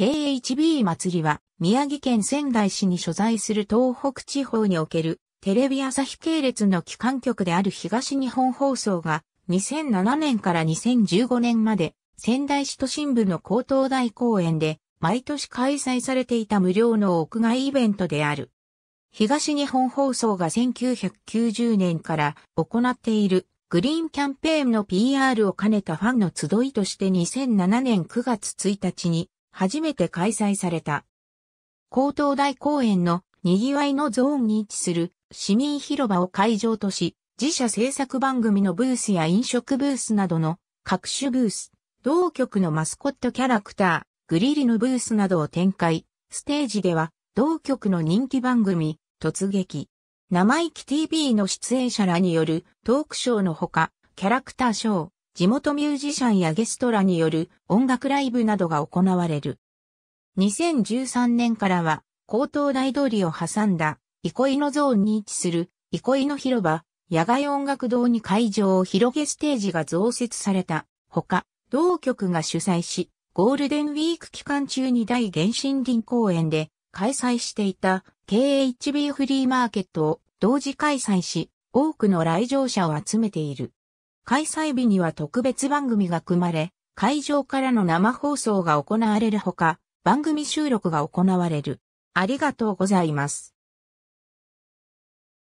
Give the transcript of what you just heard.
KHB 祭りは、宮城県仙台市に所在する東北地方における、テレビ朝日系列の機関局である東日本放送が、2007年から2015年まで、仙台市都心部の高等大公園で、毎年開催されていた無料の屋外イベントである。東日本放送が1990年から行っているグリーンキャンペーンの PR を兼ねたファンの集いとして2007年9月1日に初めて開催された。高等大公園の賑わいのゾーンに位置する市民広場を会場とし、自社制作番組のブースや飲食ブースなどの各種ブース、同局のマスコットキャラクター、グリリのブースなどを展開、ステージでは同局の人気番組、突撃、生意気 TV の出演者らによるトークショーのほか、キャラクターショー、地元ミュージシャンやゲストらによる音楽ライブなどが行われる。2013年からは、高等大通りを挟んだ、憩いのゾーンに位置する、憩いの広場、野外音楽堂に会場を広げステージが増設された、ほか、同局が主催し、ゴールデンウィーク期間中に大原森林公園で開催していた KHB フリーマーケットを同時開催し、多くの来場者を集めている。開催日には特別番組が組まれ、会場からの生放送が行われるほか、番組収録が行われる。ありがとうございます。